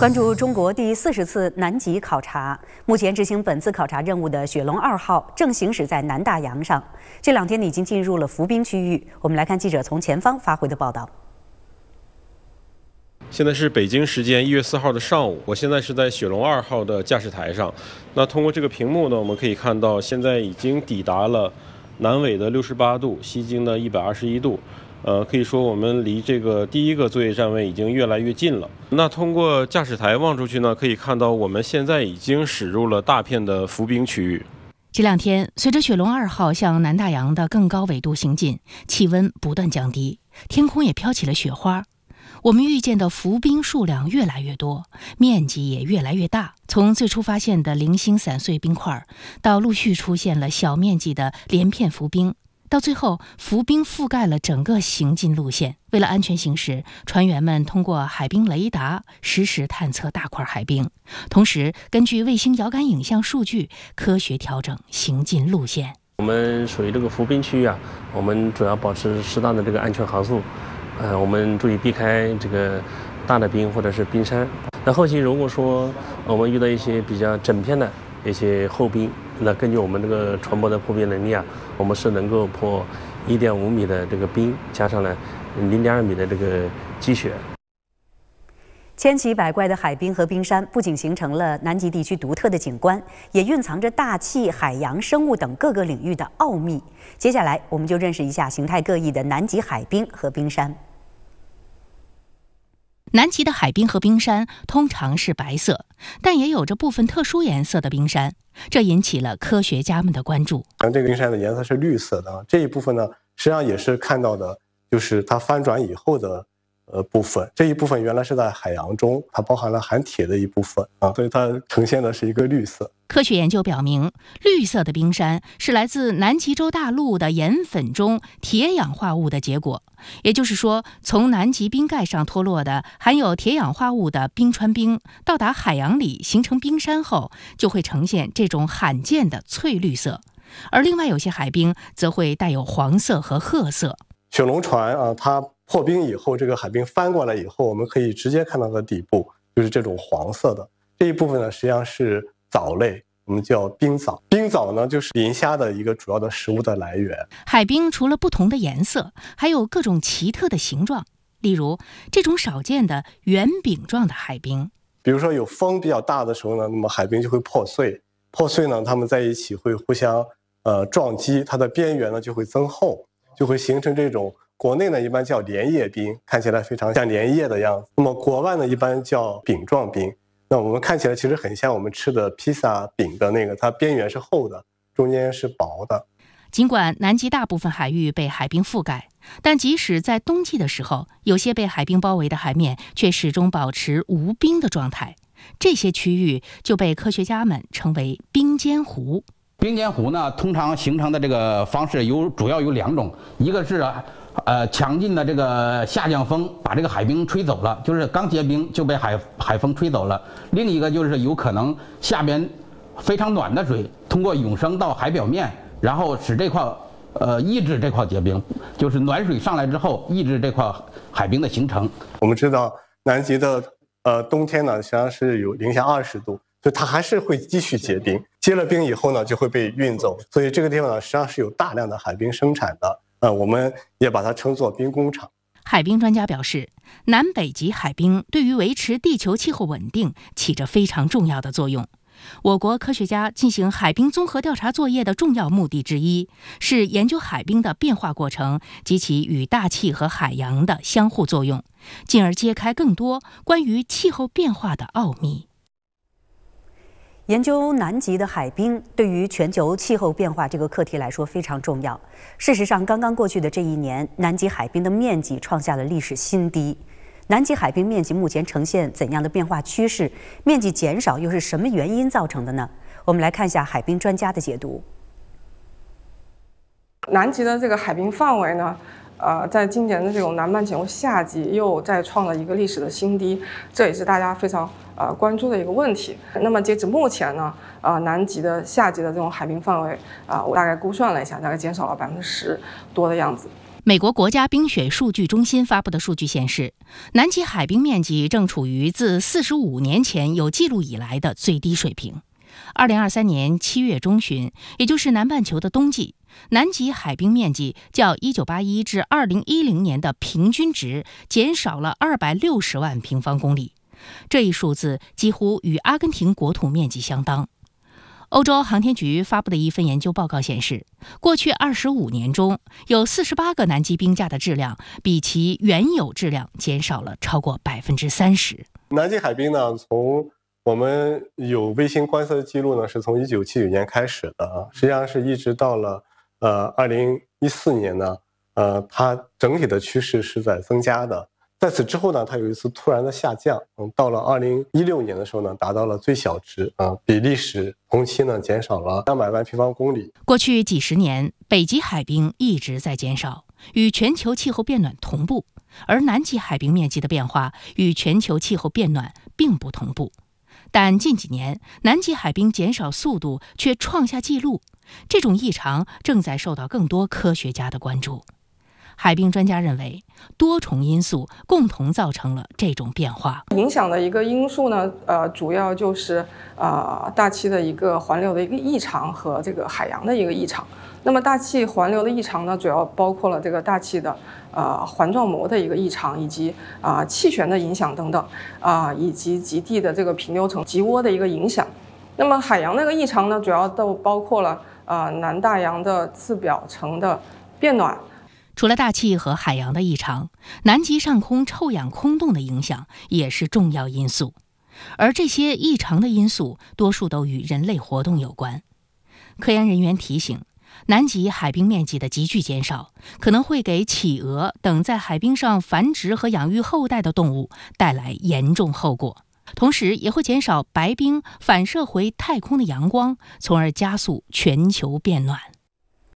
关注中国第四十次南极考察，目前执行本次考察任务的雪龙二号正行驶在南大洋上。这两天呢，已经进入了浮冰区域。我们来看记者从前方发回的报道。现在是北京时间一月四号的上午，我现在是在雪龙二号的驾驶台上。那通过这个屏幕呢，我们可以看到现在已经抵达了南纬的六十八度西经的一百二十一度。呃，可以说我们离这个第一个作业站位已经越来越近了。那通过驾驶台望出去呢，可以看到我们现在已经驶入了大片的浮冰区域。这两天，随着雪龙二号向南大洋的更高纬度行进，气温不断降低，天空也飘起了雪花。我们遇见的浮冰数量越来越多，面积也越来越大。从最初发现的零星散碎冰块，到陆续出现了小面积的连片浮冰。到最后，浮冰覆盖了整个行进路线。为了安全行驶，船员们通过海冰雷达实时探测大块海冰，同时根据卫星遥感影像数据科学调整行进路线。我们属于这个浮冰区域啊，我们主要保持适当的这个安全航速，呃，我们注意避开这个大的冰或者是冰山。那后期如果说我们遇到一些比较整片的一些厚冰，那根据我们这个船舶的破冰能力啊，我们是能够破一点五米的这个冰，加上呢零点二米的这个积雪。千奇百怪的海滨和冰山不仅形成了南极地区独特的景观，也蕴藏着大气、海洋、生物等各个领域的奥秘。接下来，我们就认识一下形态各异的南极海滨和冰山。南极的海滨和冰山通常是白色，但也有着部分特殊颜色的冰山，这引起了科学家们的关注。像这个冰山的颜色是绿色的，这一部分呢，实际上也是看到的，就是它翻转以后的。呃，部分这一部分原来是在海洋中，它包含了含铁的一部分啊，所以它呈现的是一个绿色。科学研究表明，绿色的冰山是来自南极洲大陆的岩粉中铁氧化物的结果。也就是说，从南极冰盖上脱落的含有铁氧化物的冰川冰到达海洋里形成冰山后，就会呈现这种罕见的翠绿色。而另外有些海冰则会带有黄色和褐色。雪龙船啊，它。破冰以后，这个海冰翻过来以后，我们可以直接看到的底部就是这种黄色的这一部分呢，实际上是藻类，我们叫冰藻。冰藻呢，就是磷虾的一个主要的食物的来源。海冰除了不同的颜色，还有各种奇特的形状，例如这种少见的圆饼状的海冰。比如说有风比较大的时候呢，那么海冰就会破碎，破碎呢，它们在一起会互相呃撞击，它的边缘呢就会增厚，就会形成这种。国内呢一般叫莲叶冰，看起来非常像莲叶的样子。那么国外呢一般叫饼状冰，那我们看起来其实很像我们吃的披萨饼的那个，它边缘是厚的，中间是薄的。尽管南极大部分海域被海冰覆盖，但即使在冬季的时候，有些被海冰包围的海面却始终保持无冰的状态。这些区域就被科学家们称为冰间湖。冰间湖呢，通常形成的这个方式有主要有两种，一个是啊。呃，强劲的这个下降风把这个海冰吹走了，就是刚结冰就被海海风吹走了。另一个就是有可能下边非常暖的水通过涌升到海表面，然后使这块呃抑制这块结冰，就是暖水上来之后抑制这块海冰的形成。我们知道南极的呃冬天呢，实际上是有零下二十度，所以它还是会继续结冰。结了冰以后呢，就会被运走，所以这个地方呢，实际上是有大量的海冰生产的。呃，我们也把它称作兵工厂。海冰专家表示，南北极海冰对于维持地球气候稳定起着非常重要的作用。我国科学家进行海冰综合调查作业的重要目的之一，是研究海冰的变化过程及其与大气和海洋的相互作用，进而揭开更多关于气候变化的奥秘。研究南极的海冰对于全球气候变化这个课题来说非常重要。事实上，刚刚过去的这一年，南极海冰的面积创下了历史新低。南极海冰面积目前呈现怎样的变化趋势？面积减少又是什么原因造成的呢？我们来看一下海冰专家的解读。南极的这个海冰范围呢？呃，在今年的这种南半球夏季又再创了一个历史的新低，这也是大家非常呃关注的一个问题。那么截止目前呢，呃，南极的夏季的这种海冰范围啊，我大概估算了一下，大概减少了百分之十多的样子。美国国家冰雪数据中心发布的数据显示，南极海冰面积正处于自四十五年前有记录以来的最低水平。二零二三年七月中旬，也就是南半球的冬季，南极海冰面积较一九八一至二零一零年的平均值减少了二百六十万平方公里，这一数字几乎与阿根廷国土面积相当。欧洲航天局发布的一份研究报告显示，过去二十五年中有四十八个南极冰架的质量比其原有质量减少了超过百分之三十。南极海冰呢，从我们有卫星观测的记录呢，是从一九七九年开始的啊，实际上是一直到了呃二零一四年呢，呃，它整体的趋势是在增加的，在此之后呢，它有一次突然的下降，嗯，到了二零一六年的时候呢，达到了最小值啊，比历史同期呢减少了三百万平方公里。过去几十年，北极海冰一直在减少，与全球气候变暖同步；而南极海冰面积的变化与全球气候变暖并不同步。但近几年，南极海冰减少速度却创下纪录，这种异常正在受到更多科学家的关注。海冰专家认为，多重因素共同造成了这种变化。影响的一个因素呢，呃，主要就是啊，大气的一个环流的一个异常和这个海洋的一个异常。那么，大气环流的异常呢，主要包括了这个大气的呃环状膜的一个异常，以及啊气旋的影响等等啊，以及极地的这个平流层极涡的一个影响。那么，海洋那个异常呢，主要都包括了呃南大洋的次表层的变暖。除了大气和海洋的异常，南极上空臭氧空洞的影响也是重要因素，而这些异常的因素多数都与人类活动有关。科研人员提醒，南极海冰面积的急剧减少，可能会给企鹅等在海冰上繁殖和养育后代的动物带来严重后果，同时也会减少白冰反射回太空的阳光，从而加速全球变暖。